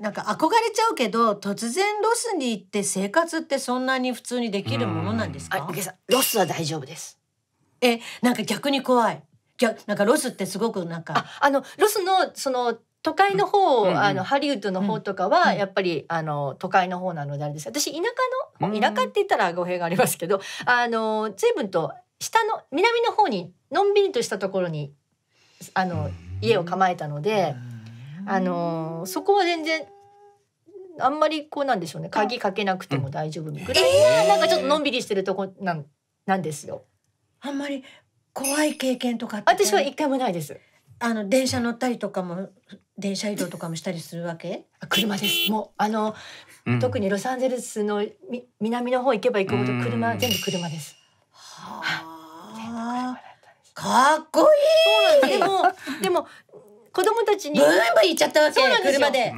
なんか憧れちゃうけど突然ロスに行って生活ってそんなに普通にできるものなんですか？ロスは大丈夫です。えなんか逆に怖い。逆なんかロスってすごくなんかあのロスのその都会の方、うんうん、あのハリウッドの方とかは、やっぱり、うん、あの都会の方なのであれです私田舎の田舎って言ったら語弊がありますけど、あの随分と下の南の方にのんびりとしたところにあの家を構えたので。うんあのそこは全然あんまりこうなんでしょうね鍵かけなくても大丈夫ぐらいな,、なんかちょっとのんびりしてるとこなんなんですよ。あんまり怖い経験とか私は一回もないです。あの電車乗ったりとかも電車移動とかもしたりするわけ？車です。もうあの、うん、特にロサンゼルスのみ南の方行けば行くほど車、全部車です。はあ。かっこいい。でもでも子供たちにブンブー行っちゃったわけそうな車で